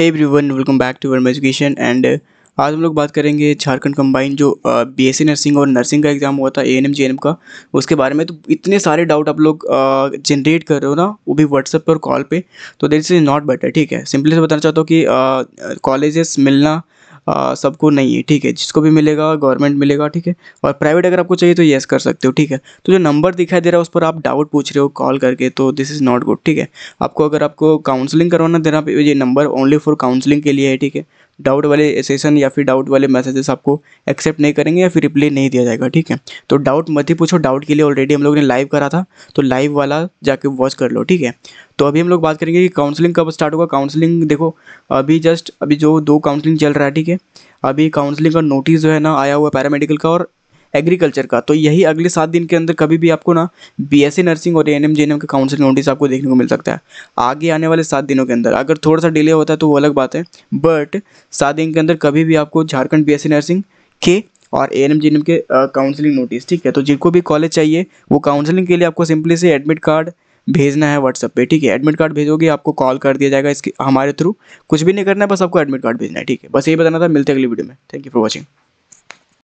है one welcome back to worm education and आज हम लोग बात करेंगे झारखंड कंबाइन जो बीएससी uh, नर्सिंग और नर्सिंग का एग्ज़ाम हुआ था एएनएम एम का उसके बारे में तो इतने सारे डाउट आप लोग जनरेट uh, कर रहे हो ना वो भी व्हाट्सएप पर कॉल पे तो दिस इज़ नॉट बेटर ठीक है सिंपली से बताना चाहता हूँ कि कॉलेजेस uh, मिलना सबको नहीं है ठीक है जिसको भी मिलेगा गवर्नमेंट मिलेगा ठीक है और प्राइवेट अगर आपको चाहिए तो येस कर सकते हो ठीक है तो जो नंबर दिखाई दे रहा है उस पर आप डाउट पूछ रहे हो कॉल करके तो दिस इज़ नॉट गुड ठीक है आपको अगर आपको काउंसलिंग करवाना देना ये नंबर ओनली फॉर काउंसलिंग के लिए है ठीक है डाउट वाले सेशन या फिर डाउट वाले मैसेजेस आपको एक्सेप्ट नहीं करेंगे या फिर रिप्लाई नहीं दिया जाएगा ठीक है तो डाउट मत ही पूछो डाउट के लिए ऑलरेडी हम लोग ने लाइव करा था तो लाइव वाला जाके वॉच कर लो ठीक है तो अभी हम लोग बात करेंगे कि काउंसलिंग कब स्टार्ट होगा काउंसलिंग देखो अभी जस्ट अभी जो दो काउंसलिंग चल रहा है ठीक है अभी काउंसलिंग का नोटिस जो है ना आया हुआ है पैरामेडिकल का और एग्रीकल्चर का तो यही अगले सात दिन के अंदर कभी भी आपको ना बीएससी नर्सिंग और एएनएम जेएनएम का काउंसिल नोटिस आपको देखने को मिल सकता है आगे आने वाले सात दिनों के अंदर अगर थोड़ा सा डिले होता है तो वो अलग बात है बट सात दिन के अंदर कभी भी आपको झारखंड सी नर्सिंग के और ए एन एम के काउंसिलिंग नोटिस ठीक है तो जिनको भी कॉलेज चाहिए वो काउंसिलिंग के लिए आपको सिंपली से एडमिट कार्ड भेजना है व्हाट्सअप पे ठीक है एडमिट कार्ड भेजोगे आपको कॉल कर दिया जाएगा इसके हमारे थ्रू कुछ भी नहीं करना है बस आपको एडमिट कार्ड भेजना है ठीक है बस यही बताना था मिलते अगली वीडियो में थैंक यू फॉर वॉचिंग